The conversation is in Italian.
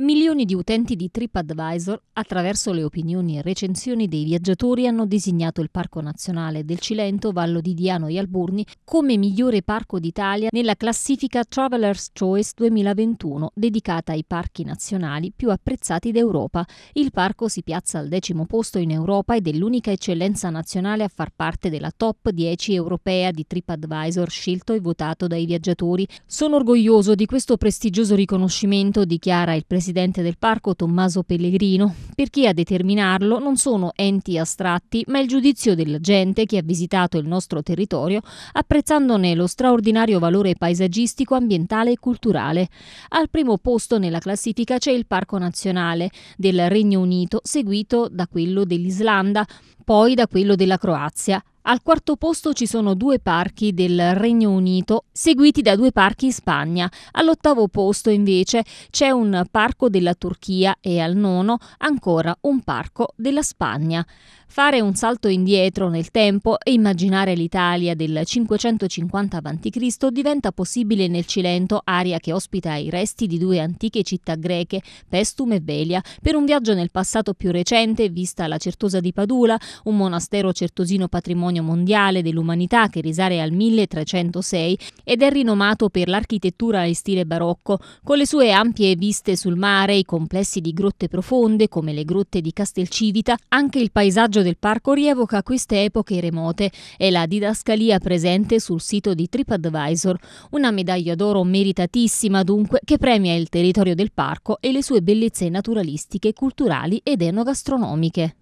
Milioni di utenti di TripAdvisor, attraverso le opinioni e recensioni dei viaggiatori, hanno designato il Parco Nazionale del Cilento, Vallo di Diano e Alburni come migliore parco d'Italia nella classifica Traveler's Choice 2021, dedicata ai parchi nazionali più apprezzati d'Europa. Il parco si piazza al decimo posto in Europa ed è l'unica eccellenza nazionale a far parte della top 10 europea di TripAdvisor scelto e votato dai viaggiatori. Sono orgoglioso di questo prestigioso riconoscimento, dichiara il presidente presidente del parco Tommaso Pellegrino, perché a determinarlo non sono enti astratti, ma il giudizio della gente che ha visitato il nostro territorio, apprezzandone lo straordinario valore paesaggistico, ambientale e culturale. Al primo posto nella classifica c'è il Parco Nazionale del Regno Unito, seguito da quello dell'Islanda, poi da quello della Croazia. Al quarto posto ci sono due parchi del Regno Unito, seguiti da due parchi in Spagna. All'ottavo posto invece c'è un parco della Turchia e al nono ancora un parco della Spagna. Fare un salto indietro nel tempo e immaginare l'Italia del 550 a.C. diventa possibile nel Cilento, area che ospita i resti di due antiche città greche, Pestum e Velia, per un viaggio nel passato più recente, vista la Certosa di Padula, un monastero certosino patrimonio patrimonio mondiale dell'umanità che risale al 1306 ed è rinomato per l'architettura in stile barocco, con le sue ampie viste sul mare, i complessi di grotte profonde come le grotte di Castelcivita, anche il paesaggio del parco rievoca queste epoche remote e la didascalia presente sul sito di TripAdvisor, una medaglia d'oro meritatissima dunque che premia il territorio del parco e le sue bellezze naturalistiche, culturali ed enogastronomiche.